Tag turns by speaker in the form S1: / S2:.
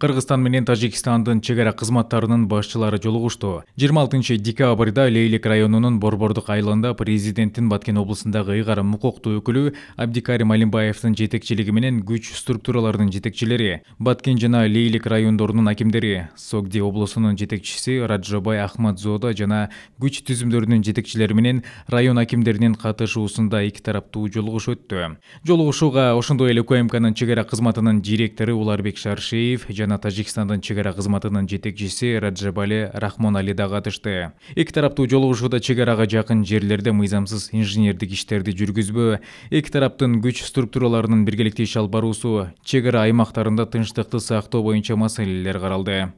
S1: кыргызстан менен тажикстандын чек ара кызматтарынын башчылары жолугушту 26 декабрда лейлек районунун борбордук айылында президенттин баткен облусундагы ыйгарым укуктуу өкүлү абдикарим алимбаевдин жетекчилиги менен күч структураларынын жетекчилери баткен жана лейлек райондорунун акимдери согди облусунун жетекчиси раджобай ахмадзода жана күч түзүмдөрүнүн жетекчилери менен район акимдеринин катышуусунда эки тараптуу жолугуш өттү жолугушууга ошондой эле укмкнын чек ара кызматынын директору уларбек Шаршиев жана Украина тажикстандын чек ара кызматынын жетекчиси раджабали Рахмон да катышты эки тараптуу жолугушууда чек арага жакын жерлерде мыйзамсыз инженердик иштерди жүргүзбөө эки тараптын күч структураларынын биргеликте иш алып баруусу чек ара аймактарында тынчтыкты сактоо боюнча маселелер